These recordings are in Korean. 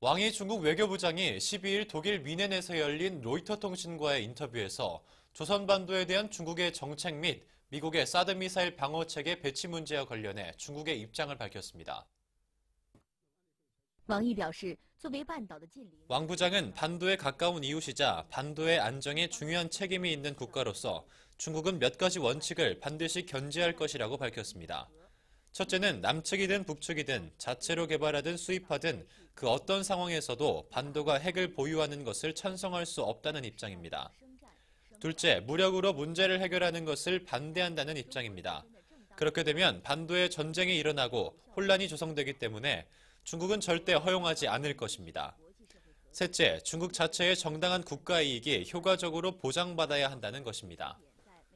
왕이 중국 외교부장이 12일 독일 미넨에서 열린 로이터 통신과의 인터뷰에서 조선반도에 대한 중국의 정책 및 미국의 사드 미사일 방어 책의 배치 문제와 관련해 중국의 입장을 밝혔습니다. 왕 부장은 반도에 가까운 이웃이자 반도의 안정에 중요한 책임이 있는 국가로서 중국은 몇 가지 원칙을 반드시 견제할 것이라고 밝혔습니다. 첫째는 남측이든 북측이든 자체로 개발하든 수입하든 그 어떤 상황에서도 반도가 핵을 보유하는 것을 찬성할 수 없다는 입장입니다. 둘째, 무력으로 문제를 해결하는 것을 반대한다는 입장입니다. 그렇게 되면 반도에 전쟁이 일어나고 혼란이 조성되기 때문에 중국은 절대 허용하지 않을 것입니다. 셋째, 중국 자체의 정당한 국가 이익이 효과적으로 보장받아야 한다는 것입니다.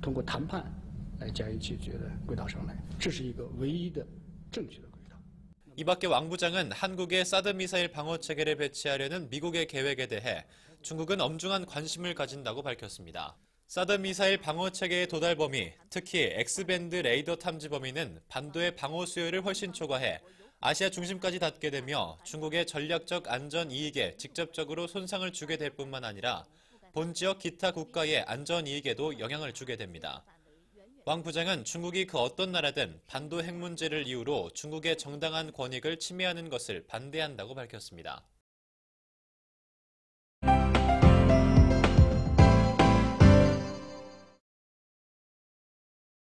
通过谈判来加以解决的轨道上来这是一个唯一的正确的이 밖에 왕 부장은 한국의 사드 미사일 방어 체계를 배치하려는 미국의 계획에 대해 중국은 엄중한 관심을 가진다고 밝혔습니다. 사드 미사일 방어 체계의 도달 범위, 특히 X밴드 레이더 탐지 범위는 반도의 방어 수요를 훨씬 초과해 아시아 중심까지 닿게 되며 중국의 전략적 안전 이익에 직접적으로 손상을 주게 될 뿐만 아니라 본 지역 기타 국가의 안전 이익에도 영향을 주게 됩니다. 왕 부장은 중국이 그 어떤 나라든 반도 핵 문제를 이유로 중국의 정당한 권익을 침해하는 것을 반대한다고 밝혔습니다.